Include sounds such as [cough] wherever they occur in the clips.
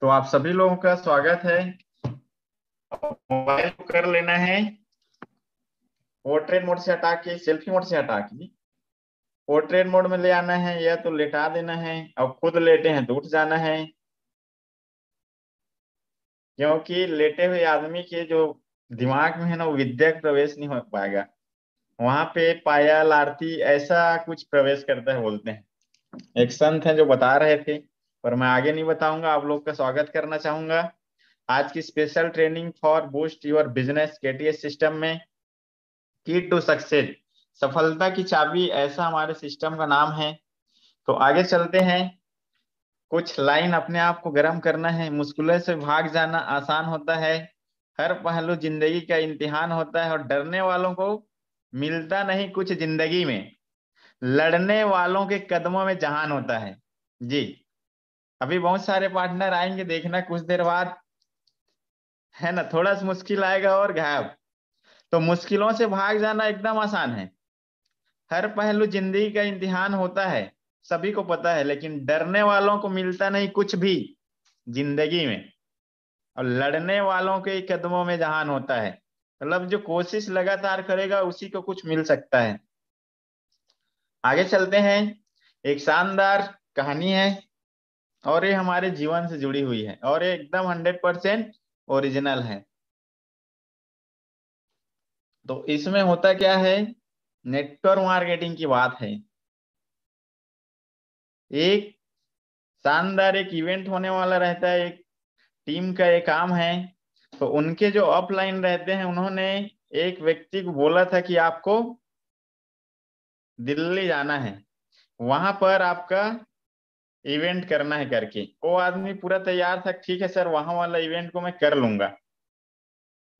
तो आप सभी लोगों का स्वागत है मोबाइल कर लेना है पोर्ट्रेट मोड से हटा के सेल्फी मोड से हटा के पोर्ट्रेट मोड में ले आना है या तो लेटा देना है और खुद लेटे हैं तो उठ जाना है क्योंकि लेटे हुए आदमी के जो दिमाग में है ना वो विद्यक प्रवेश नहीं हो पाएगा वहां पे पायल आरती ऐसा कुछ प्रवेश करता है बोलते हैं एक संत है जो बता रहे थे पर मैं आगे नहीं बताऊंगा आप लोग का स्वागत करना चाहूंगा आज की special training for boost your business KTS system में की टू सक्सेस सफलता की चाबी ऐसा हमारे सिस्टम का नाम है तो आगे चलते हैं कुछ लाइन अपने आप को गर्म करना है मुश्किलों से भाग जाना आसान होता है हर पहलू जिंदगी का इम्तिहान होता है और डरने वालों को मिलता नहीं कुछ जिंदगी में लड़ने वालों के कदमों में जहान होता है जी अभी बहुत सारे पार्टनर आएंगे देखना कुछ देर बाद है ना थोड़ा सा मुश्किल आएगा और गायब तो मुश्किलों से भाग जाना एकदम आसान है हर पहलू जिंदगी का इम्तिहान होता है सभी को पता है लेकिन डरने वालों को मिलता नहीं कुछ भी जिंदगी में और लड़ने वालों के कदमों में जहान होता है मतलब जो कोशिश लगातार करेगा उसी को कुछ मिल सकता है आगे चलते हैं एक शानदार कहानी है और ये हमारे जीवन से जुड़ी हुई है और ये एकदम हंड्रेड परसेंट ओरिजिनल है तो इसमें होता क्या है नेटवर्क मार्केटिंग की बात है एक शानदार एक इवेंट होने वाला रहता है एक टीम का एक काम है तो उनके जो ऑफलाइन रहते हैं उन्होंने एक व्यक्ति को बोला था कि आपको दिल्ली जाना है वहां पर आपका इवेंट करना है करके वो आदमी पूरा तैयार था ठीक है सर वहां वाला इवेंट को मैं कर लूंगा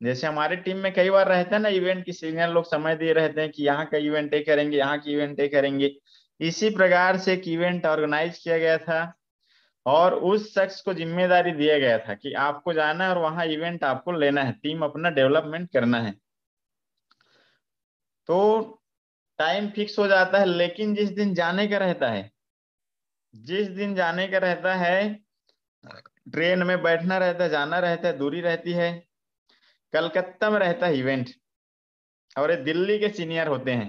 जैसे हमारे टीम में कई बार रहता है ना इवेंट की सीनियर लोग समय दे रहते हैं कि यहाँ का इवेंट ये करेंगे यहाँ की इवेंट ये करेंगे इसी प्रकार से एक इवेंट ऑर्गेनाइज किया गया था और उस शख्स को जिम्मेदारी दिया गया था कि आपको जाना है और वहां इवेंट आपको लेना है टीम अपना डेवलपमेंट करना है तो टाइम फिक्स हो जाता है लेकिन जिस दिन जाने का रहता है जिस दिन जाने का रहता है ट्रेन में बैठना रहता है जाना रहता है दूरी रहती है कलकत्ता में रहता है इवेंट और ये दिल्ली के सीनियर होते हैं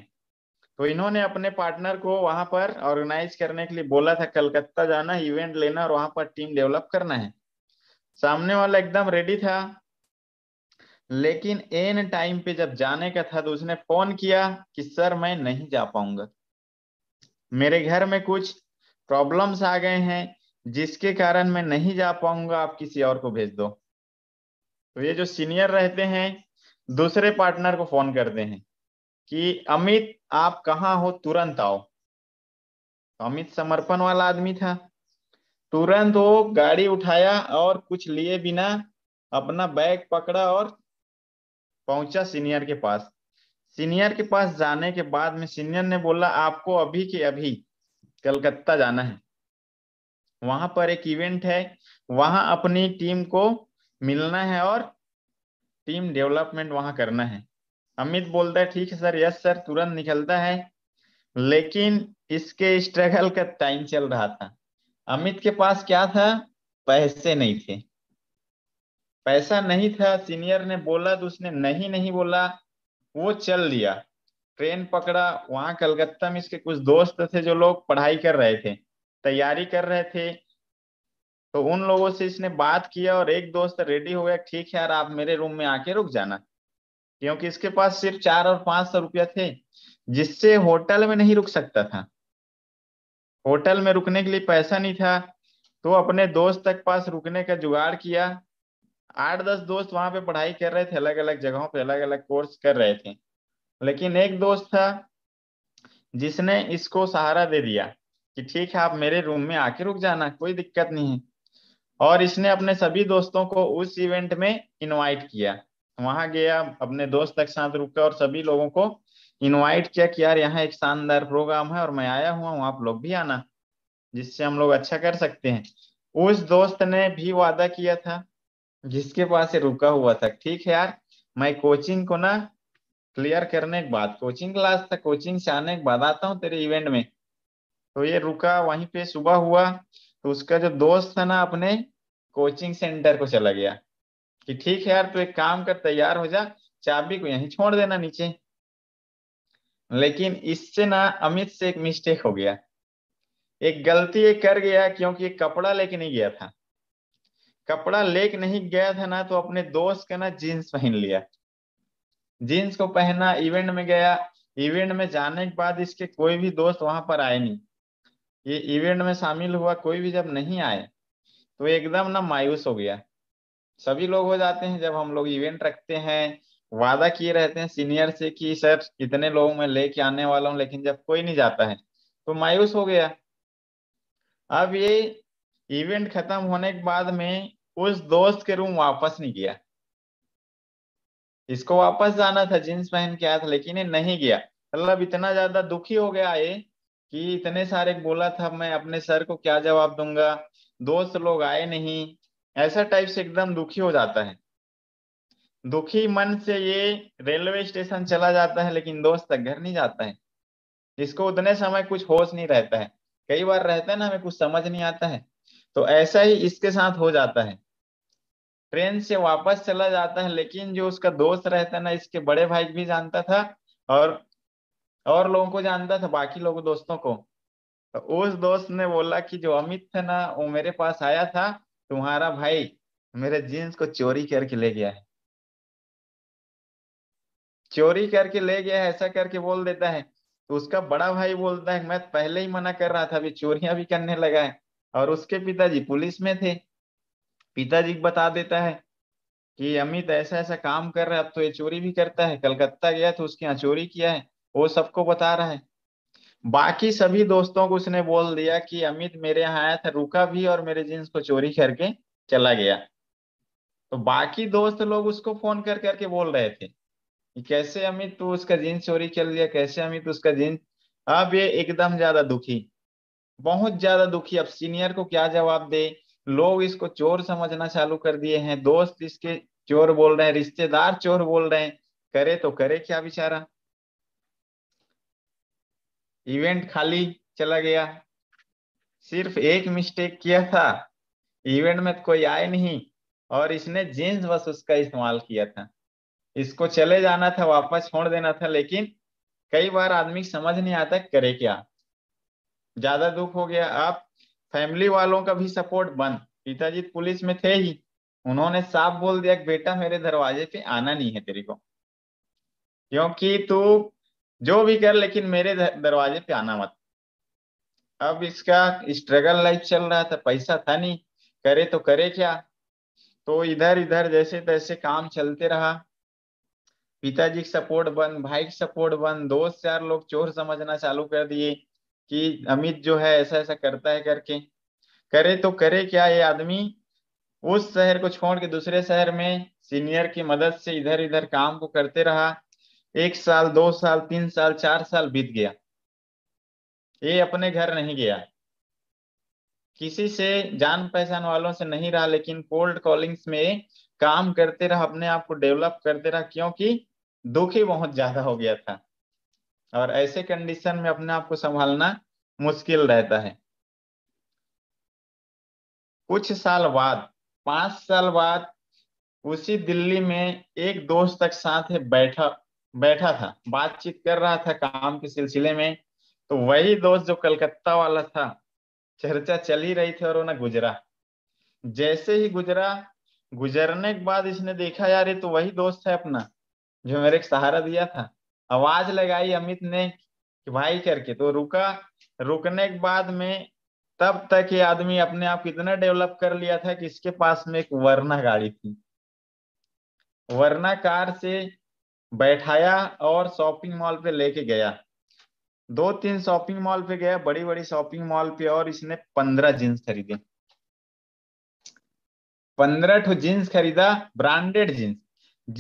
तो इन्होंने अपने पार्टनर को वहां पर ऑर्गेनाइज करने के लिए बोला था कलकत्ता जाना इवेंट लेना और वहां पर टीम डेवलप करना है सामने वाला एकदम रेडी था लेकिन एन टाइम पे जब जाने का था तो उसने फोन किया कि सर मैं नहीं जा पाऊंगा मेरे घर में कुछ प्रॉब्लम्स आ गए हैं जिसके कारण मैं नहीं जा पाऊंगा आप किसी और को भेज दो तो ये जो सीनियर रहते हैं दूसरे पार्टनर को फोन करते हैं कि अमित आप कहाँ हो तुरंत आओ तो अमित समर्पण वाला आदमी था तुरंत वो गाड़ी उठाया और कुछ लिए बिना अपना बैग पकड़ा और पहुंचा सीनियर के पास सीनियर के पास जाने के बाद में सीनियर ने बोला आपको अभी के अभी कलकत्ता जाना है वहां पर एक इवेंट है वहां अपनी टीम को मिलना है और टीम डेवलपमेंट वहां करना है अमित बोलता है ठीक है सर यस सर तुरंत निकलता है लेकिन इसके स्ट्रगल का टाइम चल रहा था अमित के पास क्या था पैसे नहीं थे पैसा नहीं था सीनियर ने बोला तो उसने नहीं नहीं बोला वो चल दिया ट्रेन पकड़ा वहां कलकत्ता में इसके कुछ दोस्त थे जो लोग पढ़ाई कर रहे थे तैयारी कर रहे थे तो उन लोगों से इसने बात किया और एक दोस्त रेडी हो गया ठीक है यार आप मेरे रूम में आके रुक जाना क्योंकि इसके पास सिर्फ चार और पांच सौ रुपया थे जिससे होटल में नहीं रुक सकता था होटल में रुकने के लिए पैसा नहीं था तो अपने दोस्त तक पास रुकने का जुगाड़ किया आठ दस दोस्त वहां पे पढ़ाई कर रहे थे अलग अलग जगहों पे अलग अलग कोर्स कर रहे थे लेकिन एक दोस्त था जिसने इसको सहारा दे दिया कि ठीक है आप मेरे रूम में आके रुक जाना कोई दिक्कत नहीं है और इसने अपने सभी दोस्तों को उस इवेंट में इनवाइट किया वहां गया अपने दोस्त तक साथ रुका और सभी लोगों को इनवाइट किया कि यार यहाँ एक शानदार प्रोग्राम है और मैं आया हुआ हूँ आप लोग भी आना जिससे हम लोग अच्छा कर सकते हैं उस दोस्त ने भी वादा किया था जिसके पास रुका हुआ था ठीक है यार मैं कोचिंग को ना क्लियर करने के बाद कोचिंग क्लास था कोचिंग से आने के बाद आता हूँ तेरे इवेंट में तो ये रुका वहीं पे सुबह हुआ तो उसका जो दोस्त था ना अपने कोचिंग सेंटर को चला गया कि ठीक है यार तू तो एक काम कर तैयार हो जा चाबी को यहीं छोड़ देना नीचे लेकिन इससे ना अमित से एक मिस्टेक हो गया एक गलती ये कर गया क्योंकि कपड़ा लेके नहीं गया था कपड़ा लेके नहीं गया था ना तो अपने दोस्त का ना जीन्स पहन लिया जीन्स को पहना इवेंट में गया इवेंट में जाने के बाद इसके कोई भी दोस्त वहां पर आए नहीं ये इवेंट में शामिल हुआ कोई भी जब नहीं आए तो एकदम ना मायूस हो गया सभी लोग हो जाते हैं जब हम लोग इवेंट रखते हैं वादा किए रहते हैं सीनियर से कि सर इतने लोगों में लेके आने वाला हूँ लेकिन जब कोई नहीं जाता है तो मायूस हो गया अब ये इवेंट खत्म होने के बाद में उस दोस्त के रूम वापस नहीं गया इसको वापस जाना था जींस पहन के आया था लेकिन ये नहीं गया मतलब इतना ज्यादा दुखी हो गया ये कि इतने सारे बोला था मैं अपने सर को क्या जवाब दूंगा दोस्त लोग आए नहीं ऐसा टाइप से एकदम दुखी हो जाता है दुखी मन से ये रेलवे स्टेशन चला जाता है लेकिन दोस्त तक घर नहीं जाता है इसको उतने समय कुछ होश नहीं रहता है कई बार रहता है ना हमें कुछ समझ नहीं आता है तो ऐसा ही इसके साथ हो जाता है ट्रेन से वापस चला जाता है लेकिन जो उसका दोस्त रहता है ना इसके बड़े भाई भी जानता था और और लोगों को जानता था बाकी लोगों दोस्तों को तो उस दोस्त ने बोला कि जो अमित था ना वो मेरे पास आया था तुम्हारा भाई मेरे जीन्स को चोरी करके ले गया है चोरी करके ले गया है ऐसा करके बोल देता है तो उसका बड़ा भाई बोलता है मैं पहले ही मना कर रहा था अभी चोरियां भी करने लगा है और उसके पिताजी पुलिस में थे पिताजी को बता देता है कि अमित ऐसा ऐसा काम कर रहा है अब तो ये चोरी भी करता है कलकत्ता गया तो उसके यहाँ चोरी किया है वो सबको बता रहा है बाकी सभी दोस्तों को उसने बोल दिया कि अमित मेरे यहाँ आया था रुका भी और मेरे जींस को चोरी करके चला गया तो बाकी दोस्त लोग उसको फोन कर करके बोल रहे थे कि कैसे अमित तू उसका जींस चोरी कर लिया कैसे अमित उसका जींस अब ये एकदम ज्यादा दुखी बहुत ज्यादा दुखी अब सीनियर को क्या जवाब दे लोग इसको चोर समझना चालू कर दिए हैं दोस्त इसके चोर बोल रहे हैं रिश्तेदार चोर बोल रहे हैं करे तो करे क्या बेचारा इवेंट खाली चला गया सिर्फ एक मिस्टेक किया था इवेंट में तो कोई आए नहीं और इसने जींस बस उसका इस्तेमाल किया था इसको चले जाना था वापस छोड़ देना था लेकिन कई बार आदमी समझ नहीं आता करे क्या ज्यादा दुख हो गया आप फैमिली वालों का भी सपोर्ट बंद पिताजी पुलिस में थे ही उन्होंने साफ बोल दिया बेटा मेरे दरवाजे पे आना नहीं है तेरे को क्योंकि तू जो भी कर लेकिन मेरे दरवाजे पे आना मत अब इसका स्ट्रगल लाइफ चल रहा था पैसा था नहीं करे तो करे क्या तो इधर इधर जैसे तैसे काम चलते रहा पिताजी सपोर्ट बंद भाई सपोर्ट बंद दोस्त यार लोग चोर समझना चालू कर दिए कि अमित जो है ऐसा ऐसा करता है करके करे तो करे क्या ये आदमी उस शहर को छोड़ के दूसरे शहर में सीनियर की मदद से इधर इधर काम को करते रहा एक साल दो साल तीन साल चार साल बीत गया ये अपने घर नहीं गया किसी से जान पहचान वालों से नहीं रहा लेकिन कोल्ड कॉलिंग्स में काम करते रहा अपने आप को डेवलप करते रहा क्योंकि दुखी बहुत ज्यादा हो गया था और ऐसे कंडीशन में अपने आप को संभालना मुश्किल रहता है कुछ साल बाद पांच साल बाद उसी दिल्ली में एक दोस्त तक साथ बैठा बैठा था बातचीत कर रहा था काम के सिलसिले में तो वही दोस्त जो कलकत्ता वाला था चर्चा चल ही रही थी और ना गुजरा जैसे ही गुजरा गुजरने के बाद इसने देखा यार ये तो वही दोस्त है अपना जो मेरे सहारा दिया था आवाज लगाई अमित ने कि भाई करके तो रुका रुकने के बाद में तब तक ये आदमी अपने आप इतना डेवलप कर लिया था कि इसके पास में एक वरना गाड़ी थी वरना कार से बैठाया और शॉपिंग मॉल पे लेके गया दो तीन शॉपिंग मॉल पे गया बड़ी बड़ी शॉपिंग मॉल पे और इसने पंद्रह जीन्स खरीदे पंद्रह जींस जीन्स खरीदा ब्रांडेड जीन्स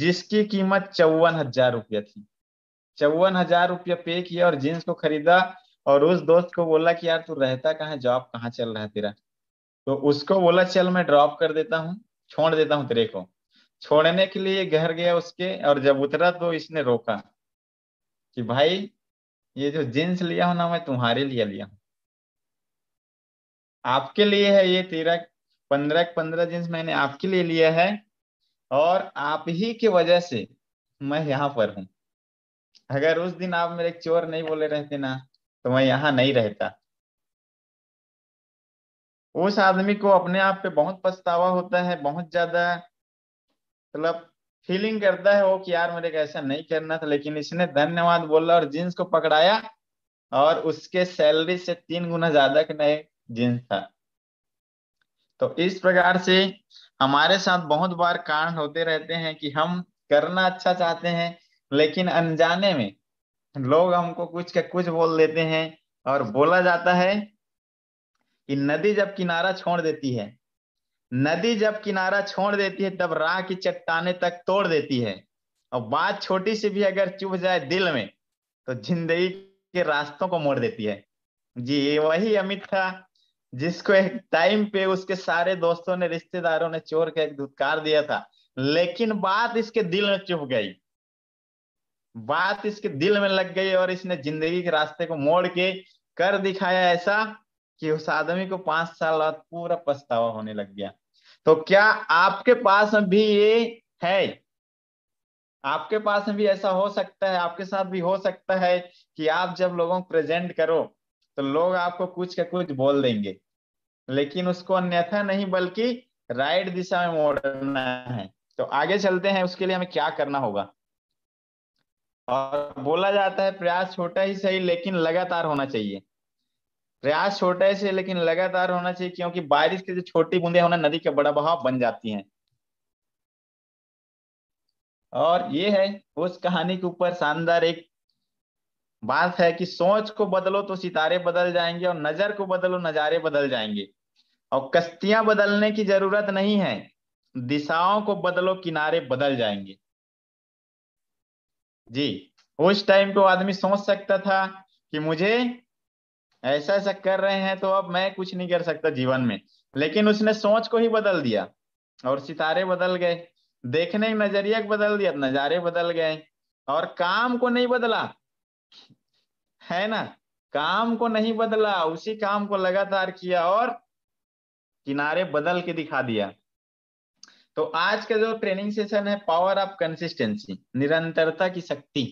जिसकी कीमत चौवन हजार रुपया थी चौवन हजार रुपया पे किया और जीन्स को खरीदा और उस दोस्त को बोला कि यार तू रहता कहाँ जॉब कहाँ चल रहा है तेरा तो उसको बोला चल मैं ड्रॉप कर देता हूँ छोड़ देता हूँ तेरे को छोड़ने के लिए घर गया उसके और जब उतरा तो इसने रोका कि भाई ये जो जीन्स लिया हो ना मैं तुम्हारे लिए लिया हूँ आपके लिए है ये तेरा पंद्रह पंद्रह जींस मैंने आपके लिए लिया है और आप ही की वजह से मैं यहाँ पर हूँ अगर उस दिन आप मेरे चोर नहीं बोले रहते ना तो मैं यहाँ नहीं रहता उस आदमी को अपने आप पे बहुत पछतावा होता है बहुत ज्यादा मतलब फीलिंग करता है वो कि यार मेरे को ऐसा नहीं करना था लेकिन इसने धन्यवाद बोला और जींस को पकड़ाया और उसके सैलरी से तीन गुना ज्यादा का नए जींस था तो इस प्रकार से हमारे साथ बहुत बार कांड होते रहते हैं कि हम करना अच्छा चाहते हैं लेकिन अनजाने में लोग हमको कुछ का कुछ बोल देते हैं और बोला जाता है कि नदी जब किनारा छोड़ देती है नदी जब किनारा छोड़ देती है तब राह की चट्टाने तक तोड़ देती है और बात छोटी सी भी अगर चुभ जाए दिल में तो जिंदगी के रास्तों को मोड़ देती है जी ये वही अमित था जिसको एक टाइम पे उसके सारे दोस्तों ने रिश्तेदारों ने चोर के एक धुतकार दिया था लेकिन बात इसके दिल में चुभ गई बात इसके दिल में लग गई और इसने जिंदगी के रास्ते को मोड़ के कर दिखाया ऐसा कि उस आदमी को पांच साल बाद पूरा पछतावा होने लग गया तो क्या आपके पास भी ये है आपके पास भी ऐसा हो सकता है आपके साथ भी हो सकता है कि आप जब लोगों को प्रेजेंट करो तो लोग आपको कुछ का कुछ बोल देंगे लेकिन उसको अन्यथा नहीं बल्कि राइट दिशा में मोड़ना है तो आगे चलते हैं उसके लिए हमें क्या करना होगा और बोला जाता है प्रयास छोटा ही सही लेकिन लगातार होना चाहिए प्रयास छोटा ही सही लेकिन लगातार होना चाहिए क्योंकि बारिश की जो छोटी बूंदे होना नदी का बड़ा बहाव बन जाती हैं और ये है उस कहानी के ऊपर शानदार एक बात है कि सोच को बदलो तो सितारे बदल जाएंगे और नजर को बदलो नजारे बदल जाएंगे और कश्तियां बदलने की जरूरत नहीं है दिशाओं को बदलो किनारे बदल जाएंगे जी उस टाइम को आदमी सोच सकता था कि मुझे ऐसा ऐसा कर रहे हैं तो अब मैं कुछ नहीं कर सकता जीवन में लेकिन उसने सोच को ही बदल दिया और सितारे बदल गए देखने के नजरिया बदल दिया नजारे बदल गए और काम को नहीं बदला है ना काम को नहीं बदला उसी काम को लगातार किया और किनारे बदल के दिखा दिया तो आज का जो ट्रेनिंग सेशन है पावर ऑफ कंसिस्टेंसी निरंतरता की शक्ति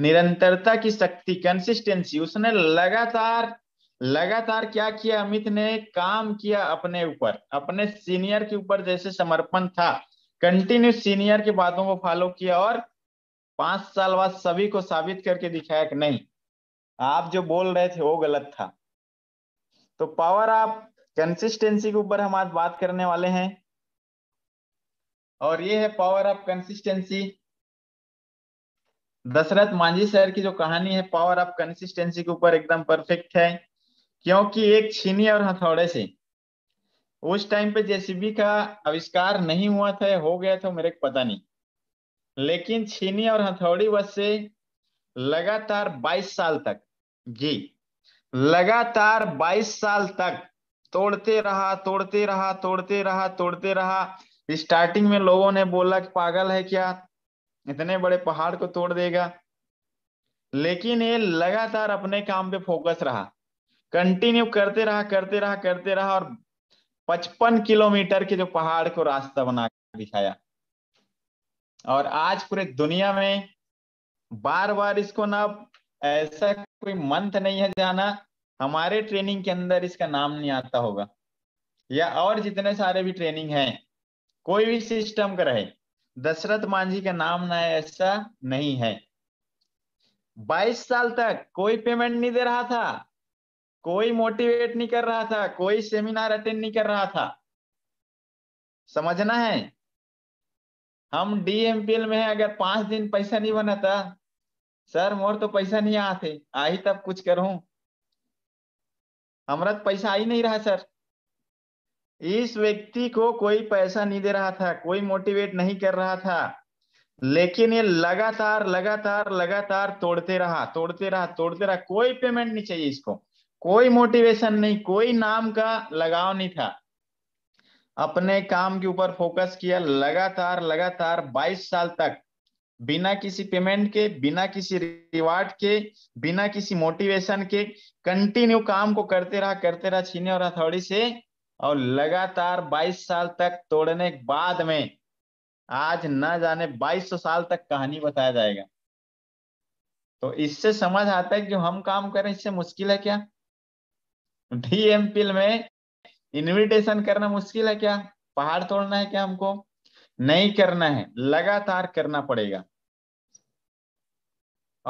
निरंतरता की शक्ति कंसिस्टेंसी उसने लगातार लगातार क्या किया अमित ने काम किया अपने ऊपर अपने सीनियर के ऊपर जैसे समर्पण था कंटिन्यू सीनियर की बातों को फॉलो किया और पांच साल बाद सभी को साबित करके दिखाया कि नहीं आप जो बोल रहे थे वो गलत था तो पावर ऑफ कंसिस्टेंसी के ऊपर हम आज बात करने वाले हैं और ये है power of consistency Dashrath Manjhi sir की जो कहानी है पावर ऑफ कंसिस्टेंसी के ऊपर एकदम परफेक्ट है क्योंकि एक छीनी और हथौड़े से उस टाइम पे जेसीबी का आविष्कार नहीं हुआ था हो गया था मेरे को पता नहीं लेकिन छीनी और हथौड़ी बस से लगातार 22 साल तक जी लगातार 22 साल तक तोड़ते रहा तोड़ते रहा तोड़ते रहा तोड़ते रहा स्टार्टिंग में लोगों ने बोला कि पागल है क्या इतने बड़े पहाड़ को तोड़ देगा लेकिन ये लगातार अपने काम पे फोकस रहा कंटिन्यू करते रहा करते रहा करते रहा और 55 किलोमीटर के जो पहाड़ को रास्ता बना दिखाया और आज पूरे दुनिया में बार बार इसको ना ऐसा कोई मंथ नहीं है जाना हमारे ट्रेनिंग के अंदर इसका नाम नहीं आता होगा या और जितने सारे भी ट्रेनिंग हैं कोई भी सिस्टम का रहे दशरथ मांझी का नाम ना ऐसा नहीं है 22 साल तक कोई पेमेंट नहीं दे रहा था कोई मोटिवेट नहीं कर रहा था कोई सेमिनार अटेंड नहीं कर रहा था समझना है हम डीएमपीएल में है अगर पांच दिन पैसा नहीं बना था सर मोर तो पैसा नहीं आते आई तब कुछ करूं हमारा तो पैसा आ ही नहीं रहा सर इस व्यक्ति को कोई पैसा नहीं दे रहा था कोई मोटिवेट नहीं कर रहा था लेकिन ये लगातार लगातार लगातार तोड़ते रहा तोड़ते रहा तोड़ते रहा कोई पेमेंट नहीं चाहिए इसको कोई मोटिवेशन नहीं कोई नाम का लगाव नहीं था अपने काम के ऊपर फोकस किया लगातार लगातार 22 साल तक बिना किसी पेमेंट के बिना किसी रिवार्ड के बिना किसी मोटिवेशन के कंटिन्यू काम को करते रहा करते रहा छीने और हथौड़ी से और लगातार 22 साल तक तोड़ने के बाद में आज न जाने 2200 साल तक कहानी बताया जाएगा तो इससे समझ आता है कि जो हम काम करें इससे मुश्किल है क्या डीएमपिल में इनविटेशन करना मुश्किल है क्या पहाड़ तोड़ना है क्या हमको नहीं करना है लगातार करना पड़ेगा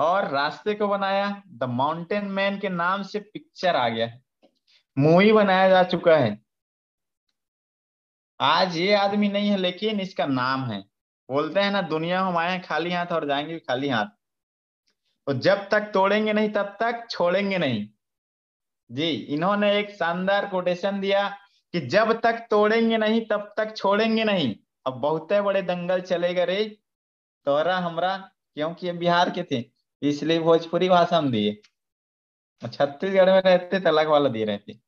और रास्ते को बनाया द माउंटेन मैन के नाम से पिक्चर आ गया मूवी बनाया जा चुका है आज ये आदमी नहीं है लेकिन इसका नाम है बोलते हैं ना दुनिया हम आए खाली हाथ और जाएंगे खाली हाथ तो जब तक तोड़ेंगे नहीं तब तक छोड़ेंगे नहीं जी इन्होंने एक शानदार कोटेशन दिया कि जब तक तोड़ेंगे नहीं तब तक छोड़ेंगे नहीं अब बहुत बड़े दंगल चले गए रे तोरा हमरा क्योंकि ये बिहार के थे इसलिए भोजपुरी भाषा हम दिए छत्तीसगढ़ में रहते तलाक वाला दिए रहते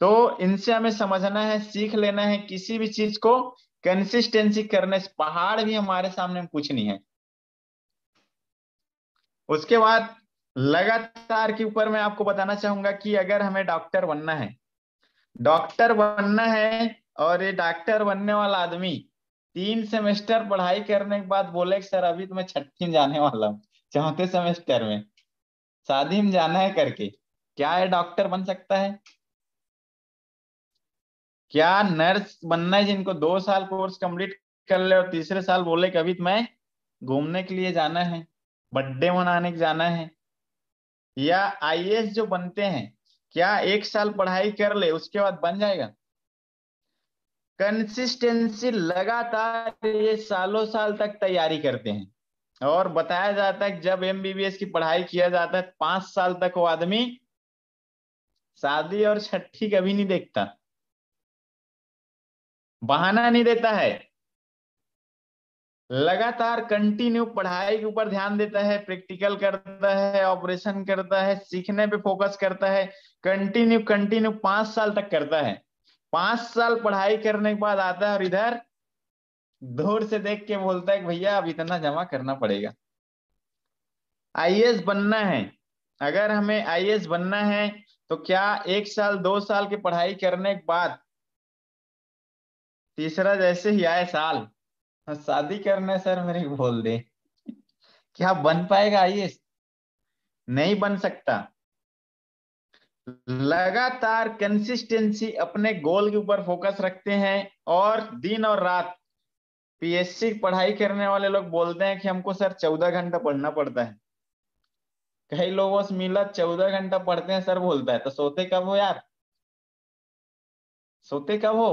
तो इनसे हमें समझना है सीख लेना है किसी भी चीज को कंसिस्टेंसी करने से पहाड़ भी हमारे सामने कुछ नहीं है उसके बाद लगातार के ऊपर मैं आपको बताना चाहूंगा कि अगर हमें डॉक्टर बनना है डॉक्टर बनना है और ये डॉक्टर बनने वाला आदमी तीन सेमेस्टर पढ़ाई करने के बाद बोले सर अभी तो मैं छठी जाने वाला हूँ चौथे सेमेस्टर में शादी में जाना है करके क्या है डॉक्टर बन सकता है क्या नर्स बनना है जिनको दो साल कोर्स कंप्लीट कर ले और तीसरे साल बोले कभी मैं घूमने के लिए जाना है बर्थडे मनाने के जाना है या आई जो बनते हैं क्या एक साल पढ़ाई कर ले उसके बाद बन जाएगा कंसिस्टेंसी लगातार ये सालों साल तक तैयारी करते हैं और बताया जाता है जब एमबीबीएस की पढ़ाई किया जाता है पांच साल तक वो आदमी शादी और छठी कभी नहीं देखता बहाना नहीं देता है लगातार कंटिन्यू पढ़ाई के ऊपर ध्यान देता है प्रैक्टिकल करता है ऑपरेशन करता है सीखने पे फोकस करता है कंटिन्यू कंटिन्यू पांच साल तक करता है पांच साल पढ़ाई करने के बाद आता है और इधर दूर से देख के बोलता है भैया अब इतना जमा करना पड़ेगा आई बनना है अगर हमें आई बनना है तो क्या एक साल दो साल की पढ़ाई करने के बाद तीसरा जैसे ही आए साल हाँ, शादी करने सर मेरी बोल दे क्या बन पाएगा आइए नहीं बन सकता लगातार कंसिस्टेंसी अपने गोल के ऊपर फोकस रखते हैं और दिन और रात पीएससी पढ़ाई करने वाले लोग बोलते हैं कि हमको सर चौदह घंटा पढ़ना पड़ता है कई लोगों से मिला चौदह घंटा पढ़ते हैं सर बोलता है तो सोते कब हो यार सोते कब हो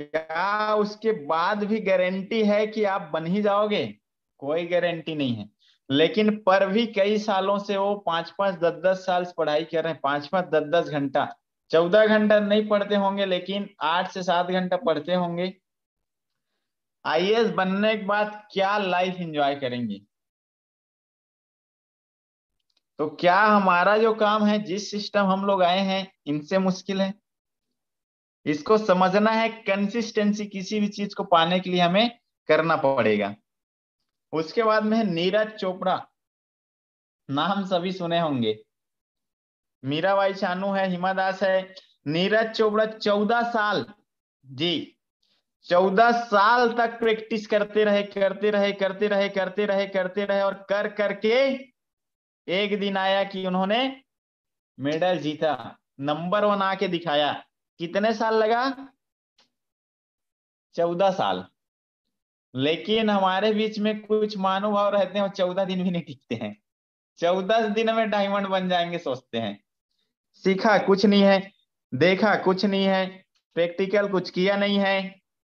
क्या उसके बाद भी गारंटी है कि आप बन ही जाओगे कोई गारंटी नहीं है लेकिन पर भी कई सालों से वो पांच पांच दस दस साल पढ़ाई कर रहे हैं पांच पांच दस दस घंटा चौदह घंटा नहीं पढ़ते होंगे लेकिन आठ से सात घंटा पढ़ते होंगे आई बनने के बाद क्या लाइफ एंजॉय करेंगे तो क्या हमारा जो काम है जिस सिस्टम हम लोग आए हैं इनसे मुश्किल है इसको समझना है कंसिस्टेंसी किसी भी चीज को पाने के लिए हमें करना पड़ेगा उसके बाद में है नीरज चोपड़ा नाम सभी सुने होंगे मीराबाई शानू है हिमा दास है नीरज चोपड़ा चौदह साल जी चौदह साल तक प्रैक्टिस करते रहे करते रहे करते रहे करते रहे करते रहे और कर करके एक दिन आया कि उन्होंने मेडल जीता नंबर वन आके दिखाया कितने साल लगा चौदह साल लेकिन हमारे बीच में कुछ मानुभाव रहते हैं चौदह दिन भी नहीं टिकते हैं चौदह दिन में डायमंड बन जाएंगे सोचते हैं सीखा कुछ नहीं है देखा कुछ नहीं है प्रैक्टिकल कुछ किया नहीं है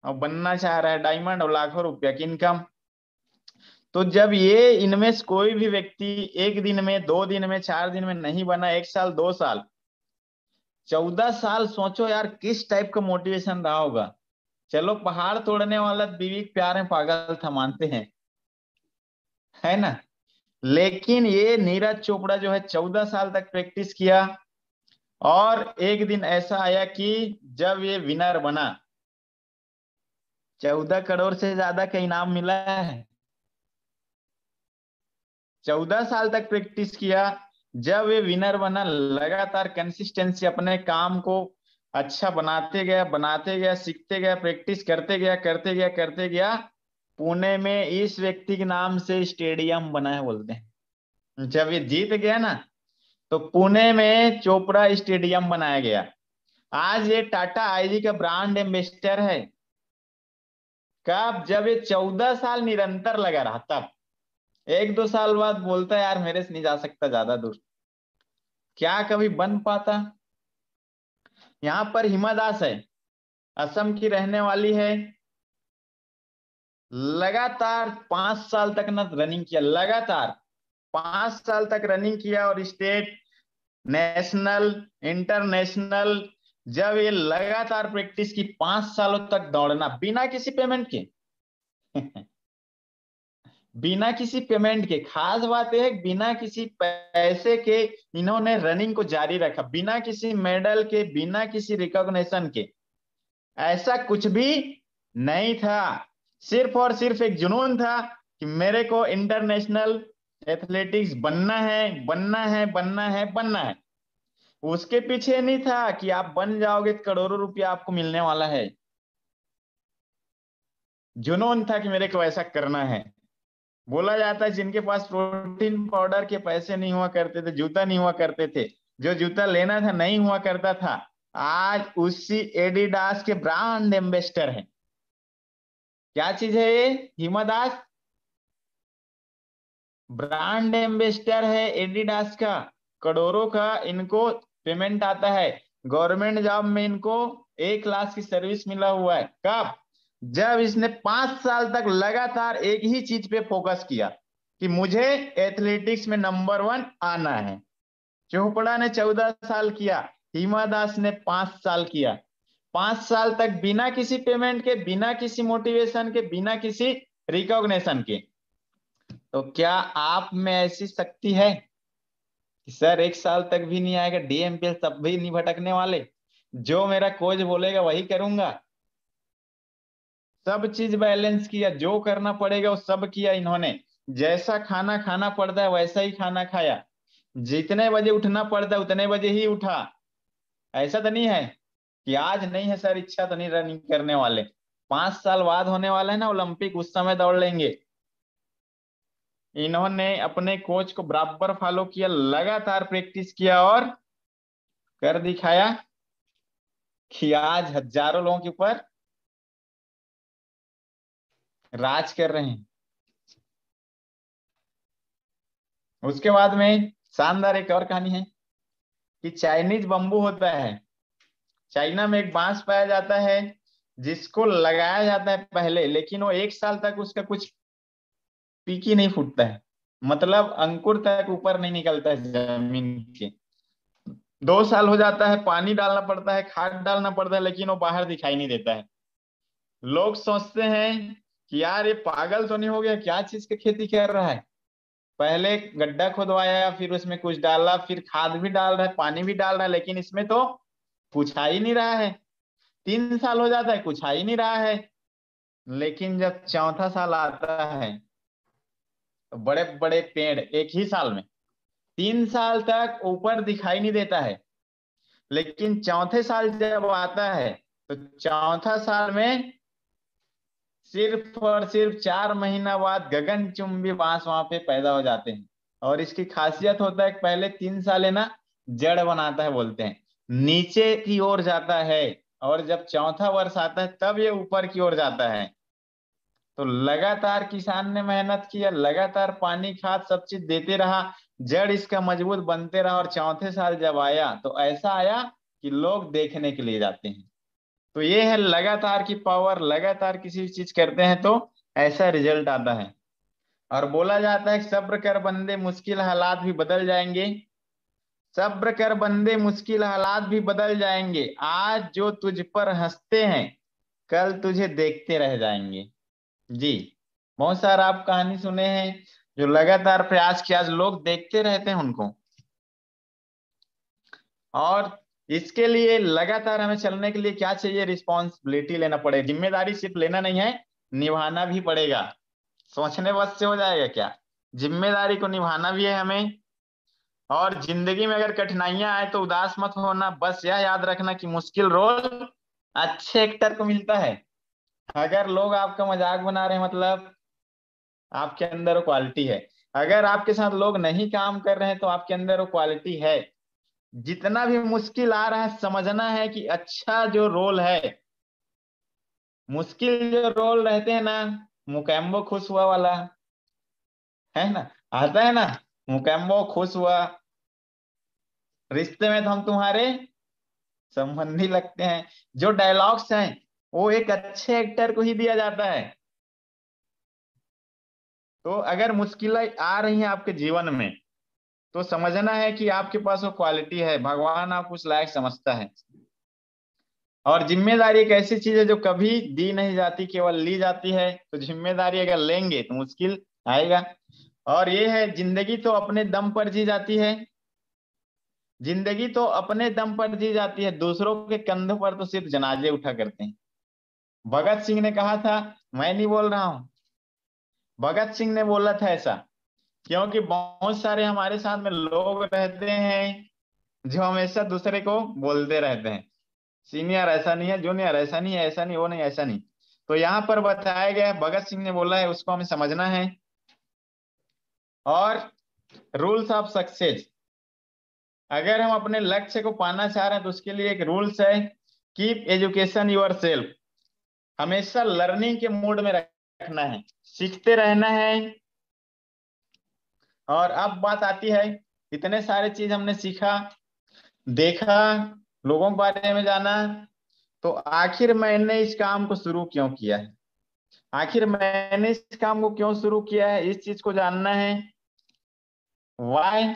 और बनना चाह रहा है डायमंड और लाखों रुपया की इनकम तो जब ये इनमें कोई भी व्यक्ति एक दिन में दो दिन में चार दिन में नहीं बना एक साल दो साल चौदह साल सोचो यार किस टाइप का मोटिवेशन रहा होगा चलो पहाड़ तोड़ने वाला बीवी प्यार में पागल था मानते हैं है ना लेकिन ये नीरज चोपड़ा जो है चौदह साल तक प्रैक्टिस किया और एक दिन ऐसा आया कि जब ये विनर बना चौदह करोड़ से ज्यादा का इनाम मिला है चौदह साल तक प्रैक्टिस किया जब ये विनर बना लगातार कंसिस्टेंसी अपने काम को अच्छा बनाते गया बनाते गया सीखते गया प्रैक्टिस करते गया करते गया करते गया पुणे में इस व्यक्ति के नाम से स्टेडियम बना है बोलते हैं जब ये जीत गया ना तो पुणे में चोपड़ा स्टेडियम बनाया गया आज ये Tata I G brand ambassador है कब जब ये चौदह साल निरंतर लगा रहा तब एक दो साल बाद बोलता है यार मेरे से नहीं जा सकता ज्यादा दूर क्या कभी बन पाता यहाँ पर हिमा दास है असम की रहने वाली है लगातार पांच साल तक न रनिंग किया लगातार पांच साल तक रनिंग किया और स्टेट नेशनल इंटरनेशनल जब ये लगातार प्रैक्टिस की पांच सालों तक दौड़ना बिना किसी पेमेंट के [laughs] बिना किसी पेमेंट के खास बात है बिना किसी पैसे के इन्होंने रनिंग को जारी रखा बिना किसी मेडल के बिना किसी रिकॉग्निशन के ऐसा कुछ भी नहीं था सिर्फ और सिर्फ एक जुनून था कि मेरे को इंटरनेशनल एथलेटिक्स बनना है बनना है बनना है बनना है उसके पीछे नहीं था कि आप बन जाओगे करोड़ों रुपया आपको मिलने वाला है जुनून था कि मेरे को ऐसा करना है बोला जाता है जिनके पास प्रोटीन पाउडर के पैसे नहीं हुआ करते थे जूता नहीं हुआ करते थे जो जूता लेना था नहीं हुआ करता था आज उसी एडिडास के ब्रांड एम्बेस्टर है क्या चीज है ये हिमादास ब्रांड एम्बेस्टर है एडिडास का करोड़ों का इनको पेमेंट आता है गवर्नमेंट जॉब में इनको एक लाख की सर्विस मिला हुआ है कब जब इसने पांच साल तक लगातार एक ही चीज पे फोकस किया कि मुझे एथलेटिक्स में नंबर वन आना है चोपड़ा ने चौदह साल किया हिमा दास ने पांच साल किया पांच साल तक बिना किसी पेमेंट के बिना किसी मोटिवेशन के बिना किसी रिकॉग्नेशन के तो क्या आप में ऐसी शक्ति है सर एक साल तक भी नहीं आएगा डीएमपीएस तब भी नहीं भटकने वाले जो मेरा कोच बोलेगा वही करूंगा सब चीज बैलेंस किया जो करना पड़ेगा वो सब किया इन्होंने जैसा खाना खाना पड़ता है वैसा ही खाना खाया जितने बजे उठना पड़ता है उतने बजे ही उठा ऐसा तो नहीं है कि आज नहीं है सर इच्छा तो नहीं रनिंग करने वाले पांच साल बाद होने वाला है ना ओलंपिक उस समय दौड़ लेंगे इन्होंने अपने कोच को बराबर फॉलो किया लगातार प्रैक्टिस किया और कर दिखाया कि आज हजारों लोगों के ऊपर राज कर रहे हैं उसके बाद में शानदार एक और कहानी है कि चाइनीज बंबू होता है चाइना में एक बांस पाया जाता है जिसको लगाया जाता है पहले लेकिन वो एक साल तक उसका कुछ पीकी नहीं फूटता है मतलब अंकुर तक ऊपर नहीं निकलता है जमीन के दो साल हो जाता है पानी डालना पड़ता है खाद डालना पड़ता है लेकिन वो बाहर दिखाई नहीं देता है लोग सोचते हैं कि यार ये पागल तो नहीं हो गया क्या चीज की खेती कर रहा है पहले गड्ढा खुदवाया फिर उसमें कुछ डाला फिर खाद भी डाल रहा है पानी भी डाल रहा है लेकिन इसमें तो कुछ आ ही नहीं रहा है तीन साल हो जाता है कुछ आ ही नहीं रहा है लेकिन जब चौथा साल आता है तो बड़े बड़े पेड़ एक ही साल में तीन साल तक ऊपर दिखाई नहीं देता है लेकिन चौथे साल जब आता है तो चौथा साल में सिर्फ और सिर्फ चार महीना बाद गगन चुंबी बांस वहां पे पैदा हो जाते हैं और इसकी खासियत होता है पहले तीन साल है ना जड़ बनाता है बोलते हैं नीचे की ओर जाता है और जब चौथा वर्ष आता है तब ये ऊपर की ओर जाता है तो लगातार किसान ने मेहनत किया लगातार पानी खाद सब चीज देते रहा जड़ इसका मजबूत बनते रहा और चौथे साल जब आया तो ऐसा आया कि लोग देखने के लिए जाते हैं तो ये है लगातार की पावर लगातार किसी चीज करते हैं तो ऐसा रिजल्ट आता है और बोला जाता है सब्र कर बंदे मुश्किल हालात भी बदल जाएंगे सब्र कर बंदे मुश्किल हालात भी बदल जाएंगे आज जो तुझ पर हंसते हैं कल तुझे देखते रह जाएंगे जी बहुत सारा आप कहानी सुने हैं जो लगातार प्रयास किया लोग देखते रहते हैं उनको और इसके लिए लगातार हमें चलने के लिए क्या चाहिए रिस्पॉन्सिबिलिटी लेना पड़ेगा जिम्मेदारी सिर्फ लेना नहीं है निभाना भी पड़ेगा सोचने बस से हो जाएगा क्या जिम्मेदारी को निभाना भी है हमें और जिंदगी में अगर कठिनाइयां आए तो उदास मत होना बस यह याद रखना कि मुश्किल रोल अच्छे एक्टर को मिलता है अगर लोग आपका मजाक बना रहे हैं मतलब आपके अंदर वो क्वालिटी है अगर आपके साथ लोग नहीं काम कर रहे हैं तो आपके अंदर वो क्वालिटी है जितना भी मुश्किल आ रहा है समझना है कि अच्छा जो रोल है मुश्किल जो रोल रहते हैं ना मुकैम्बो खुश हुआ वाला है ना आता है ना मुकैम्बो खुश हुआ रिश्ते में तो हम तुम्हारे संबंधी लगते हैं जो डायलॉग्स हैं वो एक अच्छे एक्टर को ही दिया जाता है तो अगर मुश्किलें आ रही हैं आपके जीवन में तो समझना है कि आपके पास वो क्वालिटी है भगवान आपको उस लायक समझता है और जिम्मेदारी एक ऐसी चीज है जो कभी दी नहीं जाती केवल ली जाती है तो जिम्मेदारी अगर लेंगे तो मुश्किल आएगा और ये है जिंदगी तो अपने दम पर जी जाती है जिंदगी तो अपने दम पर जी जाती है दूसरों के कंधों पर तो सिर्फ जनाजे उठा करते हैं भगत सिंह ने कहा था मैं नहीं बोल रहा हूं भगत सिंह ने बोला था ऐसा क्योंकि बहुत सारे हमारे साथ में लोग रहते हैं जो हमेशा दूसरे को बोलते रहते हैं सीनियर ऐसा नहीं है जूनियर ऐसा नहीं है ऐसा नहीं वो नहीं ऐसा नहीं तो यहाँ पर बताया गया है भगत सिंह ने बोला है उसको हमें समझना है और रूल्स ऑफ सक्सेस अगर हम अपने लक्ष्य को पाना चाह रहे हैं तो उसके लिए एक रूल्स है कीप एजुकेशन योर सेल्फ हमेशा लर्निंग के मूड में रखना है सीखते रहना है और अब बात आती है इतने सारे चीज हमने सीखा देखा लोगों के बारे में जाना तो आखिर मैंने इस काम को शुरू क्यों किया है आखिर मैंने इस काम को क्यों शुरू किया है इस चीज को जानना है वाय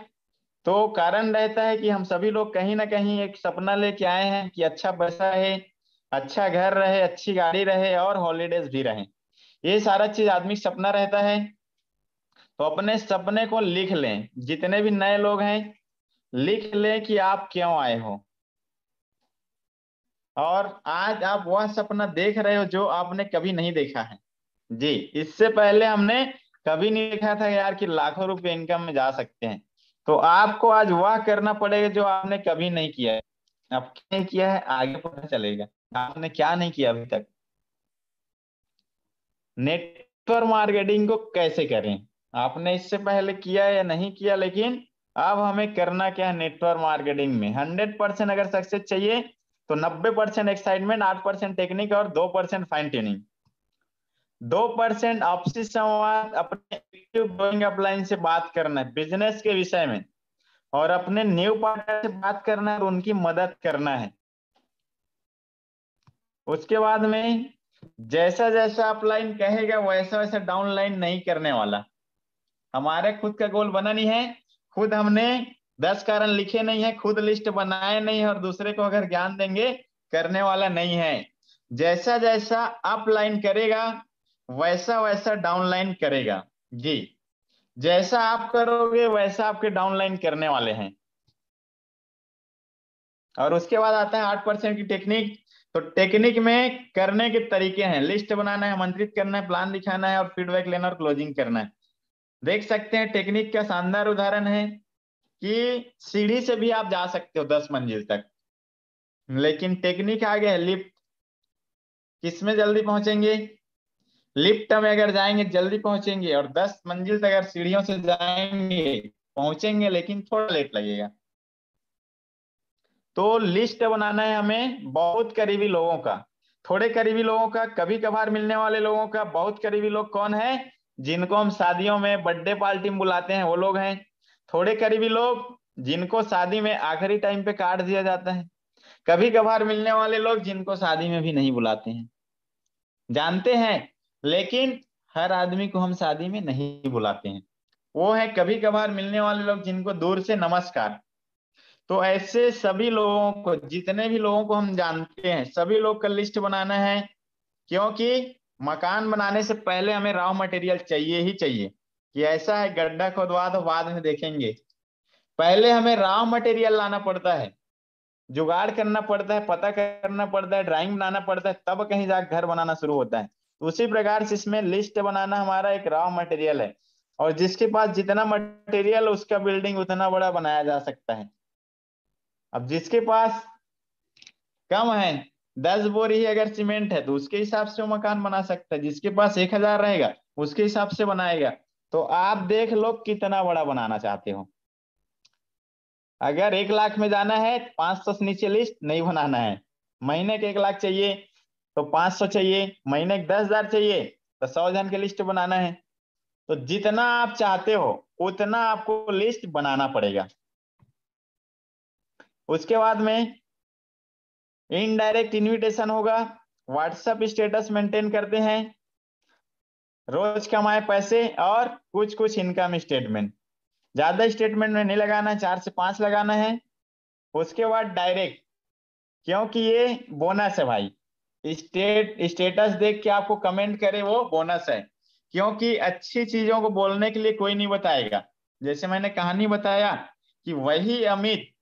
तो कारण रहता है कि हम सभी लोग कहीं ना कहीं एक सपना लेके आए हैं कि अच्छा पैसा है अच्छा घर रहे अच्छी गाड़ी रहे और हॉलीडेज भी रहे ये सारा चीज आदमी सपना रहता है तो अपने सपने को लिख लें जितने भी नए लोग हैं लिख लें कि आप क्यों आए हो और आज आप वह सपना देख रहे हो जो आपने कभी नहीं देखा है जी इससे पहले हमने कभी नहीं देखा था यार कि लाखों रुपए इनकम में जा सकते हैं तो आपको आज वह करना पड़ेगा जो आपने कभी नहीं किया है आप क्या किया है आगे पता चलेगा आपने क्या नहीं किया अभी तक नेटवर्क मार्केटिंग को कैसे करें आपने इससे पहले किया या नहीं किया लेकिन अब हमें करना क्या है नेटवर्क मार्केटिंग में हंड्रेड परसेंट अगर सक्सेस चाहिए तो नब्बे परसेंट एक्साइटमेंट आठ परसेंट टेक्निक और दो परसेंट फाइन ट्यूनिंग दो परसेंट आपसी संवाद अपने अपलाइन से बात करना है बिजनेस के विषय में और अपने न्यू पार्टनर से बात करना है और उनकी मदद करना है उसके बाद में जैसा जैसा अपलाइन कहेगा वैसा वैसा डाउनलाइन नहीं करने वाला हमारे खुद का गोल बना नहीं है खुद हमने दस कारण लिखे नहीं है खुद लिस्ट बनाए नहीं है और दूसरे को अगर ज्ञान देंगे करने वाला नहीं है जैसा जैसा अपलाइन करेगा वैसा वैसा डाउनलाइन करेगा जी जैसा आप करोगे वैसा आपके डाउनलाइन करने वाले हैं और उसके बाद आता है आठ परसेंट की टेक्निक तो टेक्निक में करने के तरीके हैं लिस्ट बनाना है आमंत्रित करना है प्लान दिखाना है और फीडबैक लेना और क्लोजिंग करना है देख सकते हैं टेक्निक का शानदार उदाहरण है कि सीढ़ी से भी आप जा सकते हो दस मंजिल तक लेकिन टेक्निक आ गया लिफ्ट किसमें जल्दी पहुंचेंगे लिफ्ट में अगर जाएंगे जल्दी पहुंचेंगे और दस मंजिल तक अगर सीढ़ियों से जाएंगे पहुंचेंगे लेकिन थोड़ा लेट लगेगा तो लिस्ट बनाना है हमें बहुत करीबी लोगों का थोड़े करीबी लोगों का कभी कभार मिलने वाले लोगों का बहुत करीबी लोग कौन है जिनको हम शादियों में बर्थडे पार्टी में बुलाते हैं वो लोग हैं थोड़े करीबी लोग जिनको शादी में आखिरी टाइम पे कार्ड दिया जाता है कभी कभार मिलने वाले लोग जिनको शादी में भी नहीं बुलाते हैं जानते हैं लेकिन हर आदमी को हम शादी में नहीं बुलाते हैं वो है कभी कभार मिलने वाले लोग जिनको दूर से नमस्कार तो ऐसे सभी लोगों को जितने भी लोगों को हम जानते हैं सभी लोग का लिस्ट बनाना है क्योंकि मकान बनाने से पहले हमें रॉ मटेरियल चाहिए ही चाहिए कि ऐसा है गड्ढा खोदवा दो बाद में देखेंगे पहले हमें रॉ मटेरियल लाना पड़ता है जुगाड़ करना पड़ता है पता करना पड़ता है ड्राइंग बनाना पड़ता है तब कहीं जाकर घर बनाना शुरू होता है उसी प्रकार से इसमें लिस्ट बनाना हमारा एक रॉ मटेरियल है और जिसके पास जितना मटेरियल उसका बिल्डिंग उतना बड़ा बनाया जा सकता है अब जिसके पास कम है दस बोरी अगर सीमेंट है तो उसके हिसाब से वो मकान बना सकता है जिसके पास एक हजार रहेगा उसके हिसाब से बनाएगा तो आप देख लो कितना बड़ा बनाना चाहते हो अगर एक लाख में जाना है पांच सौ से नीचे लिस्ट नहीं बनाना है महीने के एक लाख चाहिए तो पांच सौ चाहिए महीने के दस हजार चाहिए तो सौ जन की लिस्ट बनाना है तो जितना आप चाहते हो उतना आपको लिस्ट बनाना पड़ेगा उसके बाद में इनडायरेक्ट इनविटेशन होगा व्हाट्सएप स्टेटस मेंटेन करते हैं रोज कमाए पैसे और कुछ कुछ इनकम स्टेटमेंट ज्यादा स्टेटमेंट में नहीं लगाना चार से पांच लगाना है उसके बाद डायरेक्ट क्योंकि ये बोनस है भाई स्टेट स्टेटस देख के आपको कमेंट करे वो बोनस है क्योंकि अच्छी चीजों को बोलने के लिए कोई नहीं बताएगा जैसे मैंने कहानी बताया कि वही अमित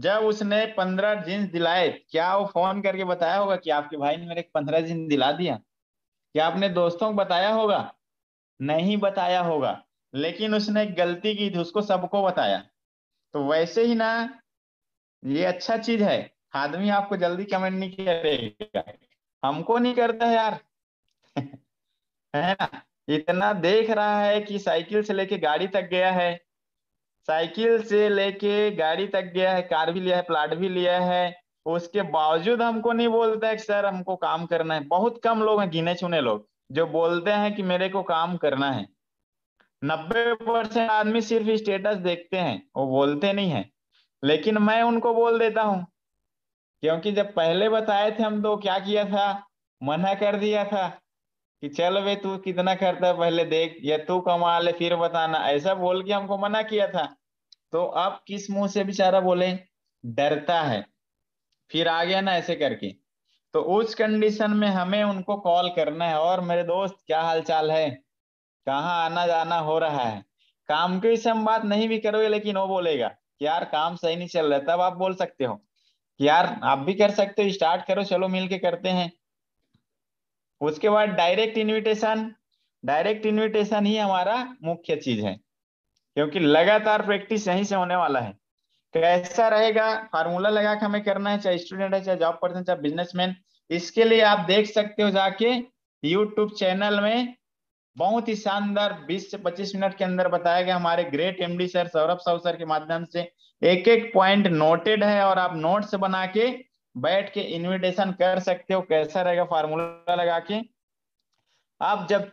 जब उसने पंद्रह जींस दिलाए क्या वो फोन करके बताया होगा कि आपके भाई ने मेरे पंद्रह जींस दिला दिया क्या आपने दोस्तों को बताया होगा नहीं बताया होगा लेकिन उसने गलती की थी उसको सबको बताया तो वैसे ही ना ये अच्छा चीज है आदमी आपको जल्दी कमेंट नहीं करेगा हमको नहीं करता है यार [laughs] है ना इतना देख रहा है कि साइकिल से लेके गाड़ी तक गया है साइकिल से लेके गाड़ी तक गया है कार भी लिया है प्लाट भी लिया है उसके बावजूद हमको नहीं बोलता है कि सर हमको काम करना है बहुत कम लोग हैं गिने चुने लोग जो बोलते हैं कि मेरे को काम करना है नब्बे परसेंट आदमी सिर्फ स्टेटस देखते हैं वो बोलते नहीं है लेकिन मैं उनको बोल देता हूँ क्योंकि जब पहले बताए थे हम तो क्या किया था मना कर दिया था कि चल वे तू कितना करता है पहले देख या तू कमा ले फिर बताना ऐसा बोल के हमको मना किया था तो आप किस मुंह से बेचारा बोले डरता है फिर आ गया ना ऐसे करके तो उस कंडीशन में हमें उनको कॉल करना है और मेरे दोस्त क्या हालचाल है कहाँ आना जाना हो रहा है काम के हम बात नहीं भी करोगे लेकिन वो बोलेगा कि यार काम सही नहीं चल रहा तब आप बोल सकते हो कि यार आप भी कर सकते हो स्टार्ट करो चलो मिलके करते हैं उसके बाद डायरेक्ट इन्विटेशन डायरेक्ट इन्विटेशन ही हमारा मुख्य चीज है क्योंकि लगातार प्रैक्टिस यहीं से होने वाला है कैसा रहेगा फार्मूला लगा के हमें करना है चाहे स्टूडेंट है चाहे जॉब पर्सन चाहे बिजनेसमैन इसके लिए आप देख सकते हो जाके यूट्यूब चैनल में बहुत ही शानदार 20 से 25 मिनट के अंदर बताया गया हमारे great MD sir Saurabh Sahu sir के माध्यम से एक एक पॉइंट नोटेड है और आप नोट्स बना के बैठ के इनविटेशन कर सकते हो कैसा रहेगा फार्मूला लगा के आप जब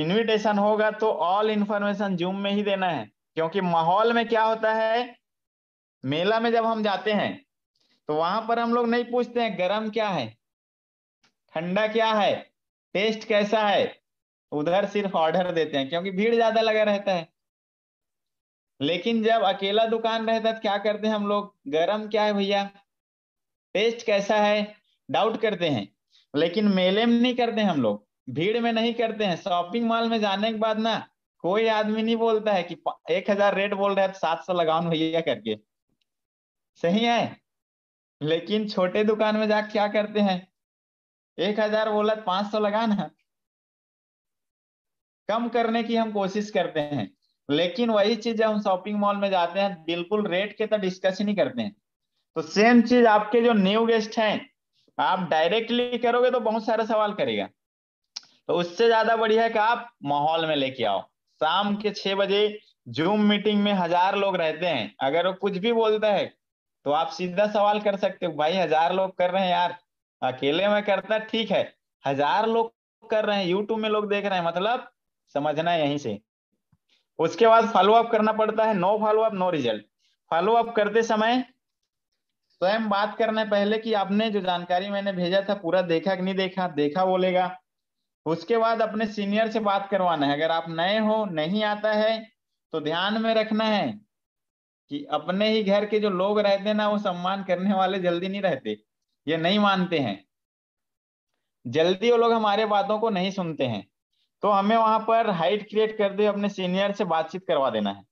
इनविटेशन होगा तो ऑल इंफॉर्मेशन जूम में ही देना है क्योंकि माहौल में क्या होता है मेला में जब हम जाते हैं तो वहां पर हम लोग नहीं पूछते हैं गर्म क्या है ठंडा क्या है टेस्ट कैसा है उधर सिर्फ ऑर्डर देते हैं क्योंकि भीड़ ज्यादा लगा रहता है लेकिन जब अकेला दुकान रहता है तो क्या करते हैं हम लोग गर्म क्या है भैया टेस्ट कैसा है डाउट करते हैं लेकिन मेले में नहीं करते हम लोग भीड़ में नहीं करते हैं शॉपिंग मॉल में जाने के बाद ना कोई आदमी नहीं बोलता है कि एक हजार रेट बोल रहे हैं तो सात सौ लगाओ भैया करके सही है लेकिन छोटे दुकान में जाके क्या करते हैं एक हजार बोला पांच सौ लगा ना कम करने की हम कोशिश करते हैं लेकिन वही चीज जब हम शॉपिंग मॉल में जाते हैं बिल्कुल रेट के तो डिस्कस ही नहीं करते हैं तो सेम चीज आपके जो न्यू गेस्ट हैं आप डायरेक्टली करोगे तो बहुत सारे सवाल करेगा तो उससे ज्यादा बढ़िया है कि आप माहौल में लेके आओ शाम के छह बजे जूम मीटिंग में हजार लोग रहते हैं अगर वो कुछ भी बोलता है तो आप सीधा सवाल कर सकते हो भाई हजार लोग कर रहे हैं यार अकेले में करता ठीक है हजार लोग कर रहे हैं यूट्यूब में लोग देख रहे हैं मतलब समझना है यहीं से उसके बाद फॉलो अप करना पड़ता है no follow up no result follow up करते समय स्वयं तो बात करने पहले कि आपने जो जानकारी मैंने भेजा था पूरा देखा कि नहीं देखा देखा बोलेगा उसके बाद अपने सीनियर से बात करवाना है अगर आप नए हो नहीं आता है तो ध्यान में रखना है कि अपने ही घर के जो लोग रहते ना वो सम्मान करने वाले जल्दी नहीं रहते ये नहीं मानते हैं जल्दी वो लोग हमारे बातों को नहीं सुनते हैं तो हमें वहां पर हाइट क्रिएट कर दे अपने सीनियर से बातचीत करवा देना है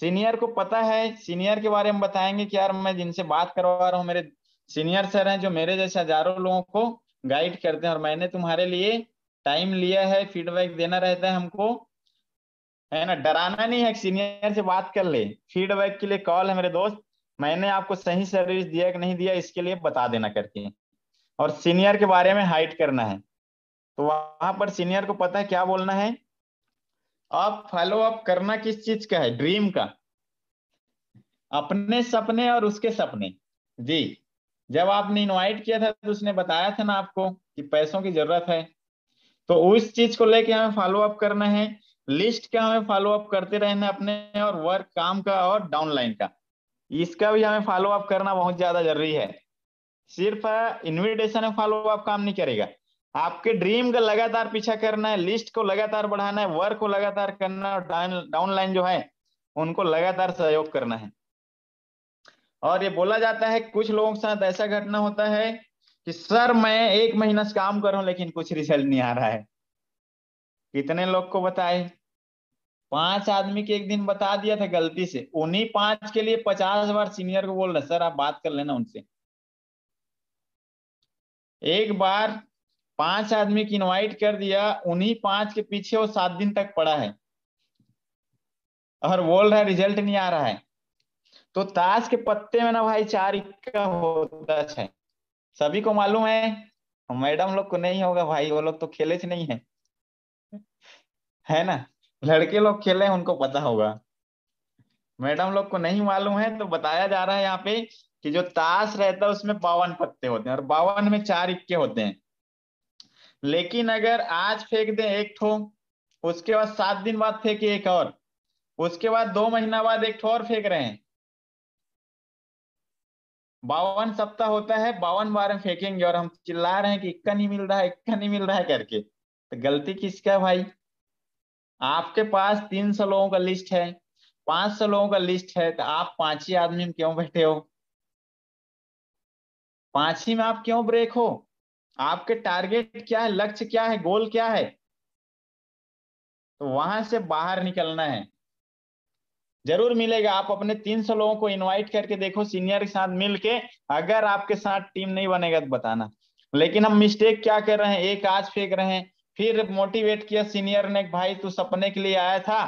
सीनियर को पता है सीनियर के बारे में बताएंगे कि यार मैं जिनसे बात करवा रहा हूँ मेरे सीनियर सर हैं जो मेरे जैसे हजारों लोगों को गाइड करते हैं और मैंने तुम्हारे लिए टाइम लिया है फीडबैक देना रहता है हमको है ना डराना नहीं है सीनियर से बात कर ले फीडबैक के लिए कॉल है मेरे दोस्त मैंने आपको सही सर्विस दिया कि नहीं दिया इसके लिए बता देना करके और सीनियर के बारे में हाइट करना है तो वहां पर सीनियर को पता है क्या बोलना है आप फॉलो अप करना किस चीज का है ड्रीम का अपने सपने और उसके सपने जी जब आपने इनवाइट किया था तो उसने बताया था ना आपको कि पैसों की जरूरत है तो उस चीज को लेके हमें फॉलो अप करना है लिस्ट का हमें फॉलो अप करते रहना अपने और वर्क काम का और डाउनलाइन का इसका भी हमें फॉलो अप करना बहुत ज्यादा जरूरी है सिर्फ इन्विटेशन में फॉलो अप काम नहीं करेगा आपके ड्रीम का लगातार पीछा करना है लिस्ट को लगातार बढ़ाना है वर्क को लगातार करना है और डाउन लाइन जो है उनको लगातार सहयोग करना है और ये बोला जाता है कुछ लोगों के साथ ऐसा घटना होता है कि सर मैं एक महीना से काम कर रहा हूं लेकिन कुछ रिजल्ट नहीं आ रहा है कितने लोग को बताए पांच आदमी के एक दिन बता दिया था गलती से उन्हीं पांच के लिए पचास बार सीनियर को बोल रहे सर आप बात कर लेना उनसे एक बार पांच आदमी की इनवाइट कर दिया उन्हीं पांच के पीछे वो सात दिन तक पड़ा है और बोल रहा है रिजल्ट नहीं आ रहा है तो ताश के पत्ते में ना भाई चार इक्का होता है सभी को मालूम है मैडम लोग को नहीं होगा भाई वो लोग तो खेले से नहीं है है ना लड़के लोग खेले उनको पता होगा मैडम लोग को नहीं मालूम है तो बताया जा रहा है यहाँ पे कि जो ताश रहता है उसमें बावन पत्ते होते हैं और बावन में चार इक्के होते हैं लेकिन अगर आज फेंक दें एक ठो उसके बाद सात दिन बाद फेंके एक और उसके बाद दो महीना बाद एक ठो और फेंक रहे हैं बावन सप्ताह होता है बावन बार हम फेंकेंगे और हम चिल्ला रहे हैं कि इक्का नहीं मिल रहा है इक्का नहीं मिल रहा है करके तो गलती किसका है भाई आपके पास तीन सौ लोगों का लिस्ट है पांच सौ लोगों का लिस्ट है तो आप पांच ही आदमी में क्यों बैठे हो पांच ही में आप क्यों ब्रेक हो आपके टारगेट क्या है लक्ष्य क्या है गोल क्या है तो वहां से बाहर निकलना है जरूर मिलेगा आप अपने 300 लोगों को इनवाइट करके देखो सीनियर के साथ मिलके अगर आपके साथ टीम नहीं बनेगा तो बताना लेकिन हम मिस्टेक क्या कर रहे हैं एक आज फेंक रहे हैं फिर मोटिवेट किया सीनियर ने भाई तू सपने के लिए आया था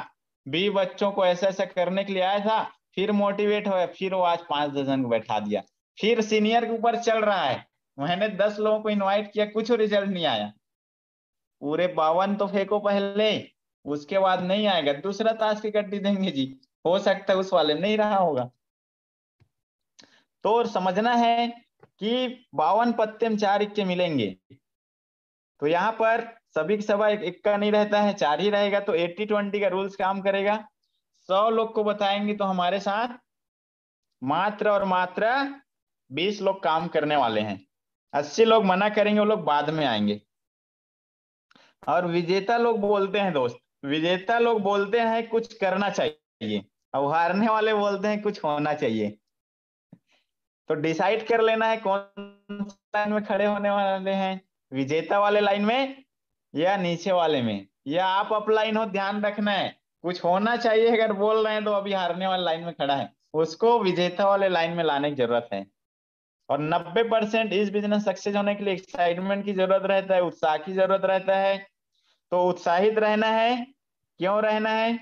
बी बच्चों को ऐसा ऐसा करने के लिए आया था फिर मोटिवेट हो फिर वो आज पांच दर्जन को बैठा दिया फिर सीनियर के ऊपर चल रहा है मैंने दस लोगों को इनवाइट किया कुछ रिजल्ट नहीं आया पूरे बावन तो फेंको पहले उसके बाद नहीं आएगा दूसरा ताश की गड्डी देंगे जी हो सकता है उस वाले में नहीं रहा होगा तो समझना है कि बावन पत्ते में चार इक्के मिलेंगे तो यहाँ पर सभी सभा एक इक्का नहीं रहता है चार ही रहेगा तो एट्टी ट्वेंटी का रूल्स काम करेगा सौ लोग को बताएंगे तो हमारे साथ मात्र और मात्र बीस लोग काम करने वाले हैं अस्सी लोग मना करेंगे वो लोग बाद में आएंगे और विजेता लोग बोलते हैं दोस्त विजेता लोग बोलते हैं कुछ करना चाहिए अब हारने वाले बोलते हैं कुछ होना चाहिए तो डिसाइड कर लेना है कौन लाइन में खड़े होने वाले हैं विजेता वाले लाइन में या नीचे वाले में या आप अपलाइन हो ध्यान रखना है कुछ होना चाहिए अगर बोल रहे हैं तो अभी हारने वाले लाइन में खड़ा है उसको विजेता वाले लाइन में लाने की जरूरत है और 90 परसेंट इस बिजनेस सक्सेस होने के लिए एक्साइटमेंट की जरूरत रहता है उत्साह की जरूरत रहता है तो उत्साहित रहना है क्यों रहना है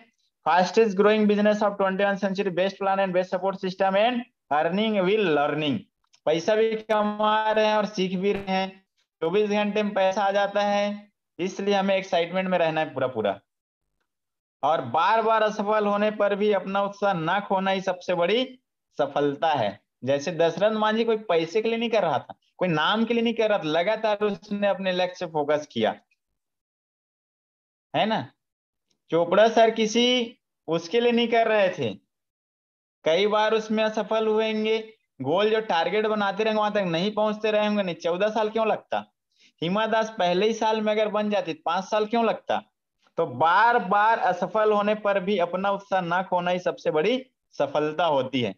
fastest growing business of twenty century best plan and best support system and earning will learning पैसा भी कमा रहे हैं और सीख भी रहे हैं चौबीस घंटे में पैसा आ जाता है इसलिए हमें एक्साइटमेंट में रहना है पूरा पूरा और बार बार असफल होने पर भी अपना उत्साह ना खोना ही सबसे बड़ी सफलता है जैसे दशरथ मांझी कोई पैसे के लिए नहीं कर रहा था कोई नाम के लिए नहीं कर रहा था लगातार उसने अपने लक्ष्य फोकस किया है ना चोपड़ा सर किसी उसके लिए नहीं कर रहे थे कई बार उसमें असफल हुएंगे गोल जो टारगेट बनाते रहेंगे वहां तक नहीं पहुंचते रहेंगे नहीं चौदह साल क्यों लगता हिमा दास पहले ही साल में अगर बन जाती पांच साल क्यों लगता तो बार बार असफल होने पर भी अपना उत्साह ना खोना ही सबसे बड़ी सफलता होती है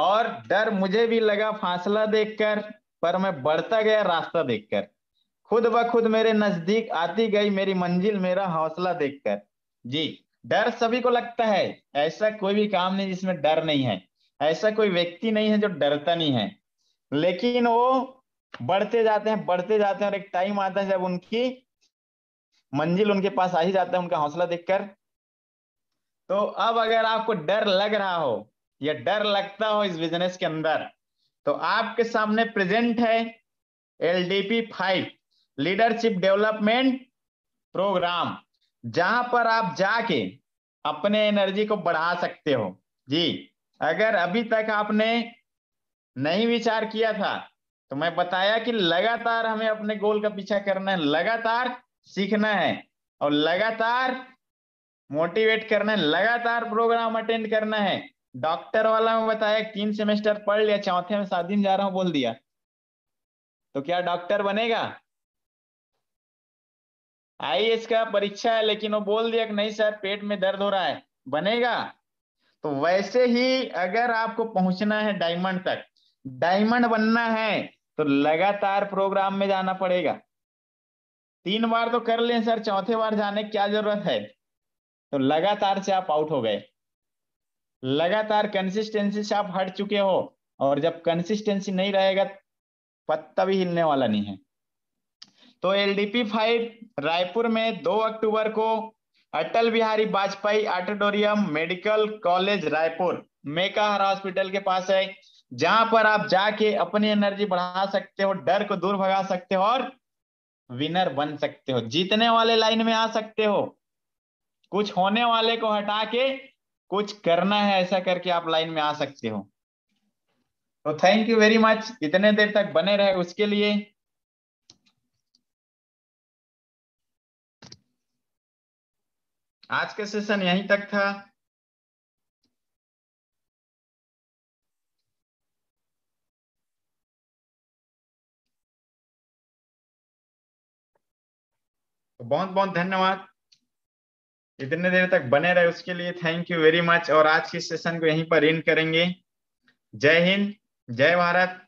और डर मुझे भी लगा फासला देखकर पर मैं बढ़ता गया रास्ता देखकर खुद ब खुद मेरे नजदीक आती गई मेरी मंजिल मेरा हौसला देखकर जी डर सभी को लगता है ऐसा कोई भी काम नहीं जिसमें डर नहीं है ऐसा कोई व्यक्ति नहीं है जो डरता नहीं है लेकिन वो बढ़ते जाते हैं बढ़ते जाते हैं और एक टाइम आता है जब उनकी मंजिल उनके पास आ ही जाता है उनका हौसला देखकर तो अब अगर आपको डर लग रहा हो या डर लगता हो इस बिजनेस के अंदर तो आपके सामने प्रेजेंट है LDP five leadership development program जहां पर आप जाके अपने एनर्जी को बढ़ा सकते हो जी अगर अभी तक आपने नहीं विचार किया था तो मैं बताया कि लगातार हमें अपने गोल का पीछा करना है लगातार सीखना है और लगातार मोटिवेट करना है लगातार प्रोग्राम अटेंड करना है डॉक्टर वाला में बताया तीन सेमेस्टर पढ़ लिया चौथे में सात दिन जा रहा हूं बोल दिया तो क्या डॉक्टर बनेगा आई का परीक्षा है लेकिन वो बोल दिया कि नहीं सर पेट में दर्द हो रहा है बनेगा तो वैसे ही अगर आपको पहुंचना है डायमंड तक डायमंड बनना है तो लगातार प्रोग्राम में जाना पड़ेगा तीन बार तो कर लें सर चौथे बार जाने की क्या जरूरत है तो लगातार से आप आउट हो गए लगातार कंसिस्टेंसी से आप हट चुके हो और जब कंसिस्टेंसी नहीं रहेगा पत्ता भी हिलने वाला नहीं है तो एलडीपी फाइव रायपुर में 2 अक्टूबर को Atal Bihari Vajpayee auditorium medical college Raipur Mekahara hospital के पास है जहां पर आप जाके अपनी एनर्जी बढ़ा सकते हो डर को दूर भगा सकते हो और विनर बन सकते हो जीतने वाले लाइन में आ सकते हो कुछ होने वाले को हटा के कुछ करना है ऐसा करके आप लाइन में आ सकते हो तो थैंक यू वेरी मच इतने देर तक बने रहे उसके लिए आज का सेशन यहीं तक था तो बहुत बहुत धन्यवाद इतने देर तक बने रहे उसके लिए थैंक यू वेरी मच और आज के सेशन को यहीं पर इन करेंगे जय हिंद जय भारत